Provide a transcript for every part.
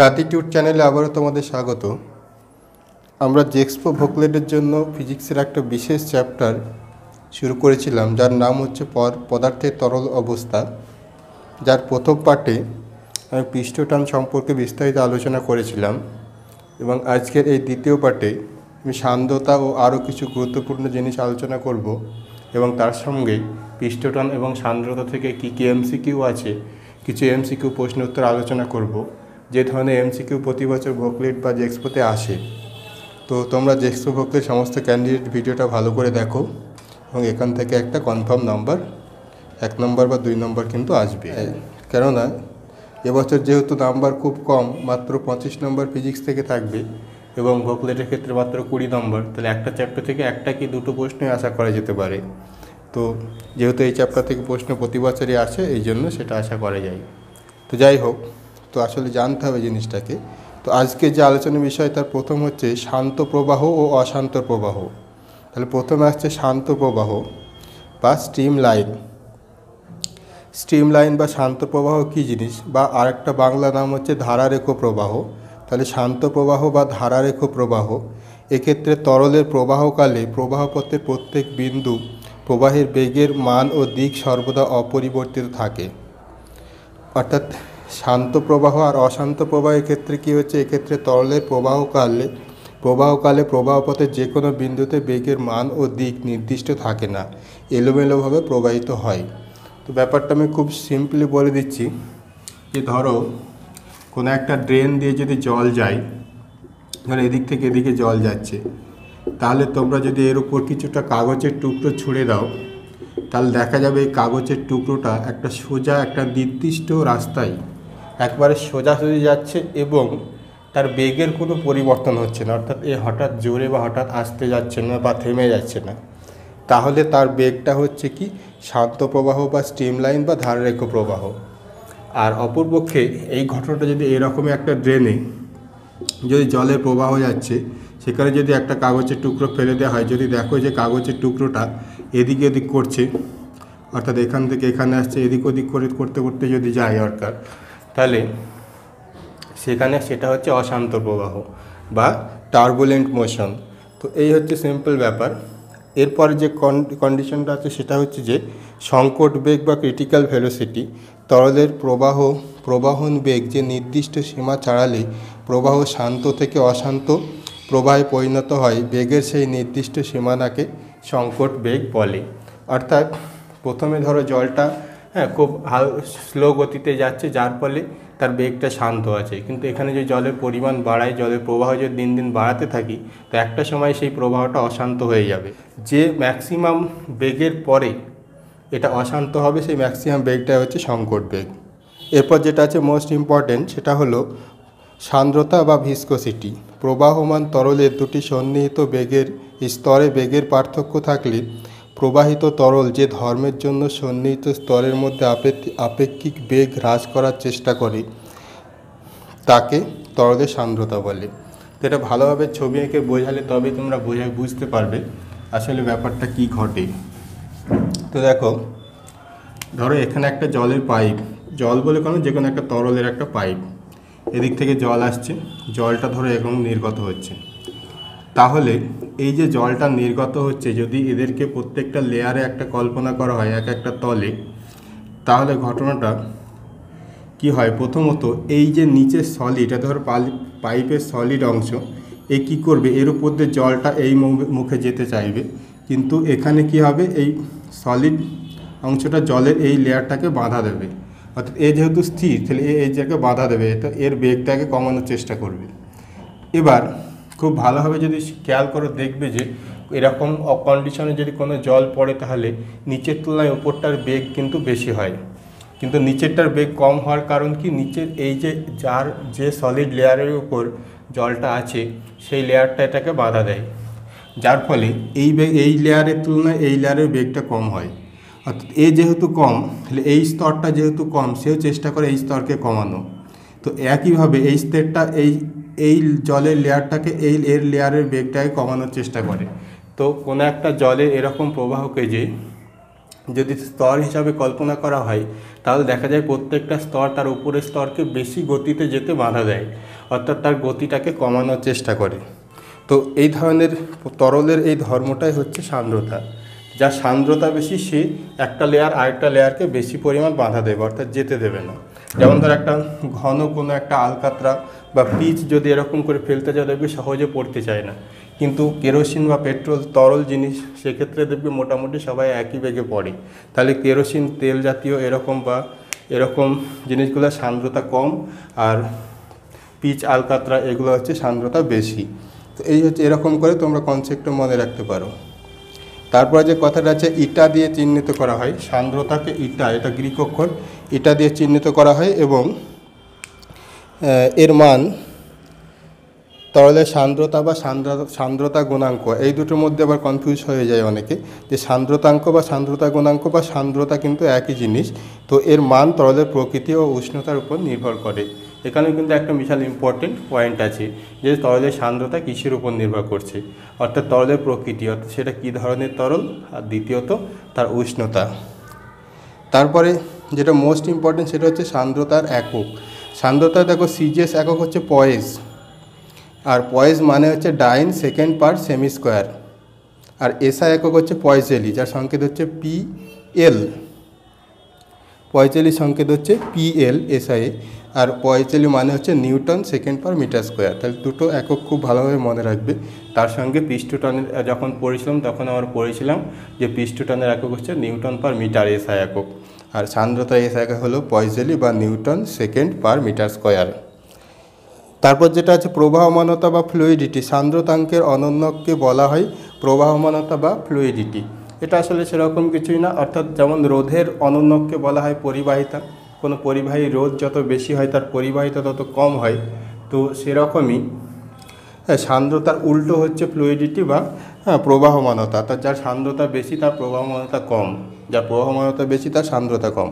নাতিটিউড চ্যানেলে আবারও তোমাদের স্বাগত আমরা জেক্সপো ভোকলেটের জন্য ফিজিক্সের একটা বিশেষ চ্যাপ্টার শুরু করেছিলাম যার নাম হচ্ছে পদার্থের তরল অবস্থা যার প্রথম পার্টে আমি পৃষ্ঠটান সম্পর্কে বিস্তারিত আলোচনা করেছিলাম এবং আজকের এই দ্বিতীয় পার্টে আমি সান্দ্রতা ও আরও কিছু গুরুত্বপূর্ণ জিনিস আলোচনা করব এবং তার সঙ্গে পৃষ্ঠটান এবং সান্দ্রতা থেকে কী কী এমসিকিউ আছে কিছু এমসিকিউ প্রশ্ন উত্তর আলোচনা করব যে ধরনের এমসিকিউ প্রতি বছর বকলেট বা জেক্সপোতে আসে তো তোমরা জেক্সপো বকলেট সমস্ত ক্যান্ডিডেট ভিডিওটা ভালো করে দেখো এবং এখান থেকে একটা কনফার্ম নাম্বার এক নম্বর বা দুই নম্বর কিন্তু আসবে হ্যাঁ। কেননা এবছর যেহেতু নাম্বার খুব কম মাত্র পঁচিশ নম্বর ফিজিক্স থেকে থাকবে এবং বকলেটের ক্ষেত্রে মাত্র কুড়ি নম্বর তাহলে একটা চ্যাপ্টার থেকে একটা কি দুটো প্রশ্নই আশা করা যেতে পারে তো যেহেতু এই চ্যাপ্টার থেকে প্রশ্ন প্রতি বছরই আসে এই জন্য সেটা আশা করা যায় তো যাই হোক তো আসলে জানতে হবে জিনিসটাকে তো আজকে যে আলোচনার বিষয় তার প্রথম হচ্ছে শান্ত প্রবাহ ও অশান্ত প্রবাহ তাহলে প্রথমে আসছে শান্ত প্রবাহ বা স্ট্রিম লাইন স্ট্রিম লাইন বা শান্ত প্রবাহ কী জিনিস বা আরেকটা বাংলা নাম হচ্ছে ধারারেখ প্রবাহ তাহলে শান্ত প্রবাহ বা ধারারেখ প্রবাহ এক্ষেত্রে তরলের প্রবাহকালে প্রবাহপথের প্রত্যেক বিন্দু প্রবাহের বেগের মান ও দিক সর্বদা অপরিবর্তিত থাকে অর্থাৎ শান্ত প্রবাহ আর অশান্ত প্রবাহের ক্ষেত্রে কি হচ্ছে এক্ষেত্রে তরলের প্রবাহকালে প্রবাহকালে প্রবাহপথে যে কোনো বিন্দুতে বেগের মান ও দিক নির্দিষ্ট থাকে না এলোমেলোভাবে প্রবাহিত হয় তো ব্যাপারটা আমি খুব সিম্পলি বলে দিচ্ছি যে ধরো কোনো একটা ড্রেন দিয়ে যদি জল যায় ধরো এদিক থেকে এদিকে জল যাচ্ছে তাহলে তোমরা যদি এর উপর কিছুটা কাগজের টুকরো ছুঁড়ে দাও তাহলে দেখা যাবে এই কাগজের টুকরোটা একটা সোজা একটা নির্দিষ্ট রাস্তায় একবারে সোজাসুজি যাচ্ছে এবং তার বেগের কোনো পরিবর্তন হচ্ছে না অর্থাৎ এ হঠাৎ জোরে বা হঠাৎ আসতে যাচ্ছে না বা থেমে যাচ্ছে না তাহলে তার বেগটা হচ্ছে কি শান্ত প্রবাহ বা স্টিম লাইন বা ধাররেখ প্রবাহ আর অপরপক্ষে এই ঘটনাটা যদি এরকমই একটা ড্রেনে যদি জলের প্রবাহ যাচ্ছে সেখানে যদি একটা কাগজের টুকরো ফেলে দেওয়া হয় যদি দেখো যে কাগজের টুকরোটা এদিক এদিক করছে অর্থাৎ এখান থেকে এখানে আসছে এদিক ওদিক করে করতে করতে যদি যায় অর্থাৎ তাহলে সেখানে সেটা হচ্ছে অশান্ত প্রবাহ বা টার্বুলেন্ট মোশন তো এই হচ্ছে সিম্পল ব্যাপার এরপর যে কন্ডিশনটা আছে সেটা হচ্ছে যে সংকট বেগ বা ক্রিটিক্যাল ভেলোসিটি তরলের প্রবাহ প্রবাহন বেগ যে নির্দিষ্ট সীমা ছাড়ালে প্রবাহ শান্ত থেকে অশান্ত প্রবাহে পরিণত হয় বেগের সেই নির্দিষ্ট সীমানাকে সংকট বেগ বলে অর্থাৎ প্রথমে ধরো জলটা হ্যাঁ খুব স্লো গতিতে যাচ্ছে যার ফলে তার বেগটা শান্ত আছে কিন্তু এখানে যে জলের পরিমাণ বাড়ায় জলের প্রবাহ যদি দিন দিন বাড়াতে থাকি তো একটা সময় সেই প্রবাহটা অশান্ত হয়ে যাবে যে ম্যাক্সিমাম বেগের পরে এটা অশান্ত হবে সেই ম্যাক্সিমাম বেগটা হচ্ছে সংকট বেগ এরপর যেটা আছে মোস্ট ইম্পর্টেন্ট সেটা হলো সান্দ্রতা বা ভিসকোসিটি প্রবাহমান তরলের দুটি সন্নিহিত বেগের স্তরে বেগের পার্থক্য থাকলে প্রবাহিত তরল যে ধর্মের জন্য সন্নিহিত স্তরের মধ্যে আপেক্ষিক বেগ হ্রাস করার চেষ্টা করে তাকে তরলের সান্দ্রতা বলে এটা ভালোভাবে ছবি এঁকে বোঝালে তবে তোমরা বোঝা বুঝতে পারবে আসলে ব্যাপারটা কি ঘটে তো দেখো ধরো এখানে একটা জলের পাইপ জল বলে কোনো যে কোনো একটা তরলের একটা পাইপ এদিক থেকে জল আসছে জলটা ধরো এরকম নির্গত হচ্ছে তাহলে এই যে জলটা নির্গত হচ্ছে যদি এদেরকে প্রত্যেকটা লেয়ারে একটা কল্পনা করা হয় এক একটা তলে তাহলে ঘটনাটা কি হয় প্রথমত এই যে নিচের সলিড এটা ধর পাইপের সলিড অংশ এ কি করবে এর উপর দিয়ে জলটা এই মুখে যেতে চাইবে কিন্তু এখানে কি হবে এই সলিড অংশটা জলের এই লেয়ারটাকে বাঁধা দেবে অর্থাৎ এ যেহেতু স্থির তাহলে এই জায়গায় বাঁধা দেবে তো এর বেগটাকে কমানোর চেষ্টা করবে এবার খুব ভালোভাবে যদি খেয়াল করে দেখবে যে এরকম অকন্ডিশনে যদি কোনো জল পড়ে তাহলে নিচের তুলনায় উপরটার বেগ কিন্তু বেশি হয় কিন্তু নিচেরটার বেগ কম হওয়ার কারণ কি নিচের এই যে যার যে সলিড লেয়ারের উপর জলটা আছে সেই লেয়ারটা এটাকে বাধা দেয় যার ফলে এই বেগ এই লেয়ারের তুলনায় এই লেয়ারের বেগটা কম হয় অর্থাৎ এ যেহেতু কম তাহলে এই স্তরটা যেহেতু কম সেও চেষ্টা করে এই স্তরকে কমানো তো একইভাবে এই স্তরটা এই এই জলের লেয়ারটাকে এই এর লেয়ারের বেগটাকে কমানোর চেষ্টা করে তো কোনো একটা জলের এরকম প্রবাহকে যে যদি স্তর হিসাবে কল্পনা করা হয় তাহলে দেখা যায় প্রত্যেকটা স্তর তার উপরের স্তরকে বেশি গতিতে যেতে বাধা দেয় অর্থাৎ তার গতিটাকে কমানোর চেষ্টা করে তো এই ধরনের তরলের এই ধর্মটাই হচ্ছে সান্দ্রতা যা সান্দ্রতা বেশি সে একটা লেয়ার আরেকটা লেয়ারকে বেশি পরিমাণ বাঁধা দেবে অর্থাৎ যেতে দেবে না যেমন ধর একটা ঘন কোনো একটা আলকাতরা বা পিচ যদি এরকম করে ফেলতে চায় দেখবে সহজে পড়তে চায় না কিন্তু কেরোসিন বা পেট্রোল তরল জিনিস সেক্ষেত্রে দেখবে মোটামুটি সবাই একই বেগে পড়ে তাহলে কেরোসিন তেল জাতীয় এরকম বা এরকম জিনিসগুলো সান্দ্রতা কম আর পিচ আলকাতরা এগুলো হচ্ছে সান্দ্রতা বেশি তো এই হচ্ছে এরকম করে তোমরা কনসেপ্টটা মনে রাখতে পারো তারপরে যে কথাটা আছে ইটা দিয়ে চিহ্নিত করা হয় সান্দ্রতাকে ইটা এটা গ্রিক অক্ষর ইটা দিয়ে চিহ্নিত করা হয় এবং এর মান তরলের সান্দ্রতা বা সান্দ্র সান্দ্রতা গুণাঙ্ক এই দুটোর মধ্যে আবার কনফিউজ হয়ে যায় অনেকে যে সান্দ্রতাঙ্ক বা সান্দ্রতা গুণাঙ্ক বা সান্দ্রতা কিন্তু একই জিনিস তো এর মান তরলের প্রকৃতি ও উষ্ণতার উপর নির্ভর করে এখানেও কিন্তু একটা বিশাল ইম্পর্টেন্ট পয়েন্ট আছে যে তরলের সান্দ্রতা কিসের উপর নির্ভর করছে অর্থাৎ তরলের প্রকৃতি অর্থাৎ সেটা কী ধরনের তরল আর দ্বিতীয়ত তার উষ্ণতা তারপরে যেটা মোস্ট ইম্পর্টেন্ট সেটা হচ্ছে সান্দ্রতার একক সান্দ্রতা দেখো সিজিএস একক হচ্ছে পয়েজ আর পয়েজ মানে হচ্ছে dyne second per semi square আর এসআই একক হচ্ছে পয়জেলি যার সংকেত হচ্ছে পি এল পঁয়তাল্লিশ সংকেত হচ্ছে পিএল এসআইএ আর পয়চালি মানে হচ্ছে newton second per metre square তাহলে দুটো একক খুব ভালোভাবে মনে রাখবে তার সঙ্গে পৃষ্ঠটনের যখন পড়েছিলাম তখন আমরা পড়েছিলাম যে পৃষ্ঠটনের একক হচ্ছে নিউটন পার মিটার এসা একক আর সান্দ্রতা এসা একক হলো পয়চালি বা newton second per metre square তারপর যেটা আছে প্রবাহমানতা বা ফ্লুইডিটি সান্দ্রতাঙ্কের অনন্যককে বলা হয় প্রবাহমানতা বা ফ্লুইডিটি এটা আসলে সেরকম কিছুই না অর্থাৎ যেমন রোধের অনন্যককে বলা হয় পরিবাহিতা কোনো পরিবাহী রোধ যত বেশি হয় তার পরিবাহিতা তত কম হয় তো সেরকমই হ্যাঁ, সান্দ্রতার উল্টো হচ্ছে ফ্লুইডিটি বা হ্যাঁ, প্রবাহমানতা তার যার সান্দ্রতা বেশি তার প্রবাহমানতা কম যার প্রবাহমানতা বেশি তার সান্দ্রতা কম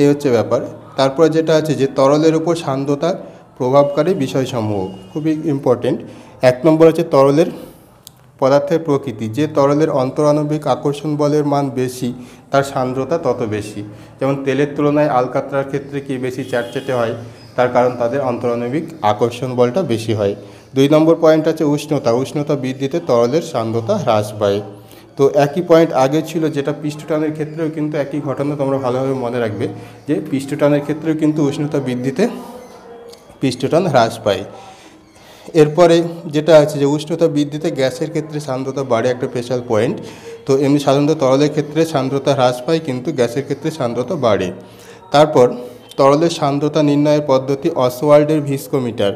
এই হচ্ছে ব্যাপার তারপরে যেটা আছে যে তরলের উপর সান্দ্রতার প্রভাবকারী বিষয়সমূহ খুবই ইম্পর্টেন্ট এক নম্বর হচ্ছে তরলের পদার্থের প্রকৃতি যে তরলের অন্তরাণবিক আকর্ষণ বলের মান বেশি তার সান্দ্রতা তত বেশি যেমন তেলের তুলনায় আলকাত্রার ক্ষেত্রে কি বেশি চ্যাটচেটে হয় তার কারণ তাদের অন্তরাণবিক আকর্ষণ বলটা বেশি হয় দুই নম্বর পয়েন্ট আছে উষ্ণতা উষ্ণতা বৃদ্ধিতে তরলের সান্দ্রতা হ্রাস পায় তো একই পয়েন্ট আগে ছিল যেটা পৃষ্ঠটানের ক্ষেত্রেও কিন্তু একই ঘটনা তোমরা ভালোভাবে মনে রাখবে যে পৃষ্ঠটানের ক্ষেত্রেও কিন্তু উষ্ণতা বৃদ্ধিতে পৃষ্ঠটান হ্রাস পায় এরপরে যেটা আছে যে উষ্ণতা বৃদ্ধিতে গ্যাসের ক্ষেত্রে সান্দ্রতা বাড়ে একটা স্পেশাল পয়েন্ট তো এমনি সাধারণত তরলের ক্ষেত্রে সান্দ্রতা হ্রাস পায় কিন্তু গ্যাসের ক্ষেত্রে সান্দ্রতা বাড়ে তারপর তরলের সান্দ্রতা নির্ণয়ের পদ্ধতি অসওয়ার্ল্ডের ভিস্কোমিটার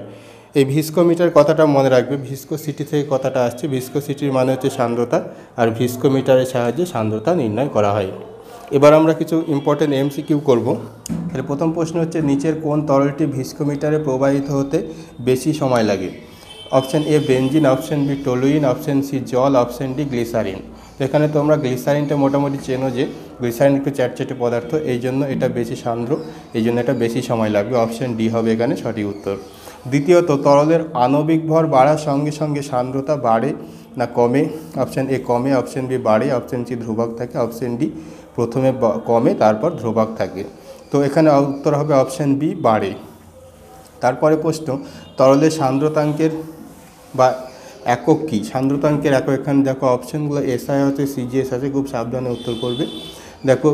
এই ভিস্কোমিটার কথাটা মনে রাখবে ভিস্কোসিটি থেকে কথাটা আসছে ভিস্কোসিটির মানে হচ্ছে সান্দ্রতা আর ভিস্কোমিটারের সাহায্যে সান্দ্রতা নির্ণয় করা হয় এবার আমরা কিছু ইম্পর্টেন্ট এমসিকিউ করব তাহলে প্রথম প্রশ্ন হচ্ছে নিচের কোন তরলটি ভিস্কোমিটারে প্রবাহিত হতে বেশি সময় লাগে option A benzene option B toluene option C জল অপশান ডি গ্লিসারিন এখানে তোমরা গ্লিসারিনটা মোটামুটি চেনো যে গ্লিসারিন একটু চ্যাটচ্যাটে পদার্থ এই জন্য এটা বেশি সান্দ্র এই জন্য এটা বেশি সময় লাগবে অপশান ডি হবে এখানে সঠিক উত্তর দ্বিতীয়ত তরলের আণবিক ভর বাড়ার সঙ্গে সঙ্গে সান্দ্রতা বাড়ে না কমে অপশান এ কমে অপশান বি বাড়ে অপশান সি ধ্রুবক থাকে অপশান ডি প্রথমে কমে তারপর ধ্রুবক থাকে তো এখানে উত্তর হবে অপশান বি বাড়ে তারপরে প্রশ্ন তরলের সান্দ্রতাঙ্কের বা একক কী সান্দ্রতাঙ্কের একক এখানে দেখো অপশানগুলো এসআই আছে সিজিএস আছে খুব সাবধানে উত্তর করবে দেখো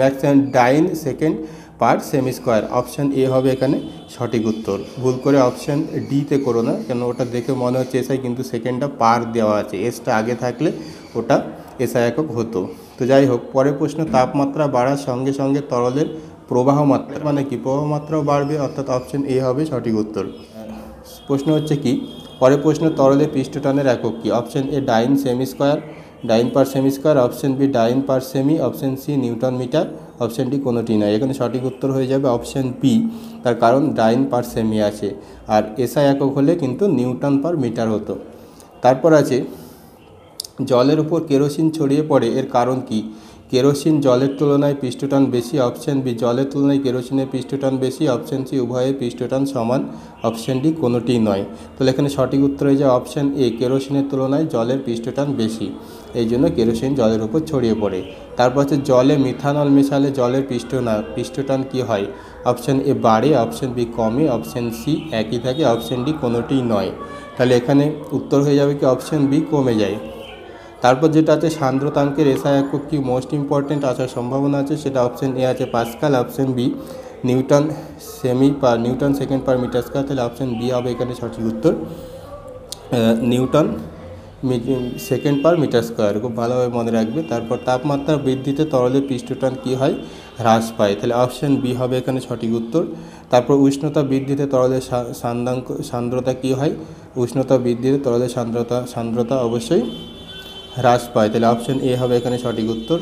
maximum dyne second per semi square option A হবে এখানে সঠিক উত্তর ভুল করে অপশান ডিতে করো না কেন ওটা দেখে মনে হচ্ছে এসআই কিন্তু সেকেন্ডটা পার দেওয়া আছে এসটা আগে থাকলে ওটা এসআই একক হতো তো যাই হোক পরের প্রশ্ন তাপমাত্রা বাড়ার সঙ্গে সঙ্গে তরলের প্রবাহ মাত্রা মানে কি প্রবাহ মাত্রাও বাড়বে অর্থাৎ অপশন এ হবে সঠিক উত্তর প্রশ্ন হচ্ছে কি পরের প্রশ্ন তরলে পৃষ্ঠটানের একক কি option A dyne semi square dyne per semi square option B dyne per semi option C newton metre option D কোনোটি নয় এখানে সঠিক উত্তর হয়ে যাবে অপশন বি তার কারণ ডাইন পার সেমি আছে আর এসআই একক হলে কিন্তু নিউটন পার মিটার হতো তারপর আছে জলের উপর কেরোসিন ছড়িয়ে পড়ে এর কারণ কি কেরোসিন জলের তুলনায় পৃষ্ঠটান বেশি অপশন বি জলের তুলনায় কেরোসিনের পৃষ্ঠটান বেশি অপশান সি উভয়ের পৃষ্ঠটান সমান অপশান ডি কোনোটি নয় তাহলে এখানে সঠিক উত্তর হয়ে যায় অপশন এ কেরোসিনের তুলনায় জলের পৃষ্ঠটান বেশি এই জন্য কেরোসিন জলের উপর ছড়িয়ে পড়ে তারপর হচ্ছে জলে মিথানল মেশালে জলের পৃষ্ঠনা পৃষ্ঠটান কি হয় অপশান এ বাড়ে অপশন বি কমে অপশান সি একই থাকে অপশন ডি কোনোটি নয় তাহলে এখানে উত্তর হয়ে যাবে কি অপশন বি কমে যায় তারপর যেটা আছে সান্দ্রতাঙ্কের একক কি মোস্ট ইম্পর্টেন্ট আসার সম্ভাবনা আছে সেটা অপশন এ আছে pascal option B newton semi per newton second per metre square তাহলে অপশন বি হবে এখানে সঠিক উত্তর newton second per metre square খুব ভালোভাবে মনে রাখবে তারপর তাপমাত্রা বৃদ্ধিতে তরলের পৃষ্ঠটান কী হয় হ্রাস পায় তাহলে অপশন বি হবে এখানে সঠিক উত্তর তারপর উষ্ণতা বৃদ্ধিতে তরলের সান্দ্রতা কী হয় উষ্ণতা বৃদ্ধিতে তরলের সান্দ্রতা সান্দ্রতা অবশ্যই হ্রাস পায় তাহলে অপশন এ হবে এখানে সঠিক উত্তর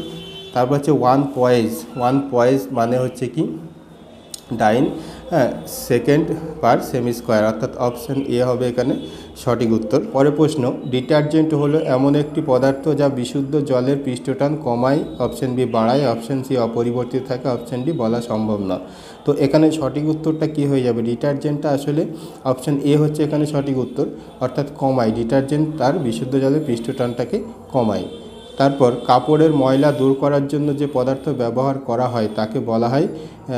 তারপর হচ্ছে ওয়ান পয়েজ ওয়ান পয়েজ মানে হচ্ছে কি ডাইন হ্যাঁ সেকেন্ড পার সেমি স্কোয়ার অর্থাৎ অপশান এ হবে এখানে সঠিক উত্তর পরে প্রশ্ন ডিটারজেন্ট হলো এমন একটি পদার্থ যা বিশুদ্ধ জলের পৃষ্ঠটান কমায় অপশান বি বাড়ায় অপশান সি অপরিবর্তিত থাকে অপশান ডি বলা সম্ভব না তো এখানে সঠিক উত্তরটা কি হয়ে যাবে ডিটারজেন্টটা আসলে অপশান এ হচ্ছে এখানে সঠিক উত্তর অর্থাৎ কমায় ডিটারজেন্ট তার বিশুদ্ধ জলের পৃষ্ঠটানটাকে কমায় তারপর কাপড়ের ময়লা দূর করার জন্য যে পদার্থ ব্যবহার করা হয় তাকে বলা হয়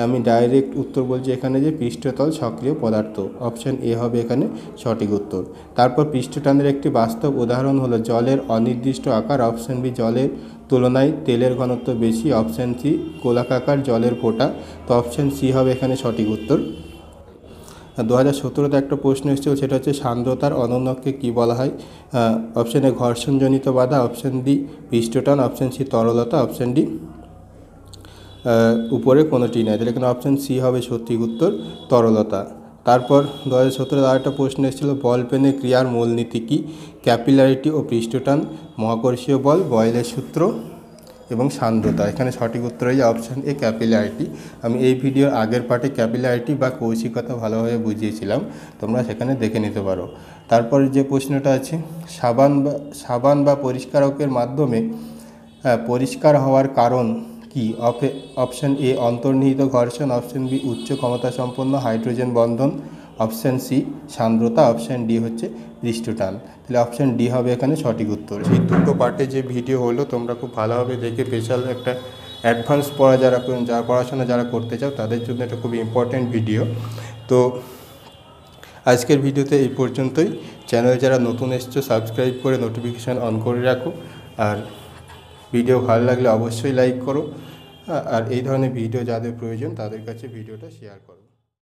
আমি ডাইরেক্ট উত্তর বলছি এখানে যে পৃষ্ঠতল সক্রিয় পদার্থ অপশান এ হবে এখানে সঠিক উত্তর তারপর পৃষ্ঠটানের একটি বাস্তব উদাহরণ হলো জলের অনির্দিষ্ট আকার অপশান বি জলের তুলনায় তেলের ঘনত্ব বেশি অপশান সি গোলাকাকার জলের ফোটা তো অপশান সি হবে এখানে সঠিক উত্তর হ্যাঁ, দু হাজার সতেরোতে একটা প্রশ্ন এসেছিল সেটা হচ্ছে সান্দ্রতার অনন্যককে কি বলা হয় অপশন এ ঘর্ষণজনিত বাধা অপশন ডি পৃষ্ঠটান অপশন সি তরলতা অপশন ডি উপরে কোনোটি নেই তাহলে এখানে অপশন সি হবে সত্যিক উত্তর তরলতা তারপর দু হাজার সতেরো আরেকটা প্রশ্ন এসেছিল বল পেনে ক্রিয়ার মূলনীতি কী ক্যাপিলারিটি ও পৃষ্ঠটান মহাকর্ষীয় বল বয়েলের সূত্র এবং সান্দ্রতা এখানে সঠিক উত্তর হয়ে যায় অপশান এ ক্যাপিলারিটি আমি এই ভিডিওর আগের পার্টে ক্যাপিলারিটি বা কৌশিকতা ভালোভাবে বুঝিয়েছিলাম তোমরা সেখানে দেখে নিতে পারো তারপরে যে প্রশ্নটা আছে সাবান বা সাবান বা পরিষ্কারকের মাধ্যমে পরিষ্কার হওয়ার কারণ কি অপশান এ অন্তর্নিহিত ঘর্ষণ অপশান বি উচ্চ ক্ষমতা সম্পন্ন হাইড্রোজেন বন্ধন অপশান সি সান্দ্রতা অপশান ডি হচ্ছে পৃষ্ঠটান তাহলে অপশান ডি হবে এখানে সঠিক উত্তর এই দুটো পার্টে যে ভিডিও হলো তোমরা খুব ভালোভাবে দেখে স্পেশাল একটা অ্যাডভান্স পড়া যারা যারা পড়াশোনা যারা করতে চাও তাদের জন্য এটা খুব ইম্পর্ট্যান্ট ভিডিও তো আজকের ভিডিওতে এই পর্যন্তই চ্যানেলে যারা নতুন এসছো সাবস্ক্রাইব করে নোটিফিকেশান অন করে রাখো আর ভিডিও ভালো লাগলে অবশ্যই লাইক করো আর এই ধরনের ভিডিও যাদের প্রয়োজন তাদের কাছে ভিডিওটা শেয়ার করো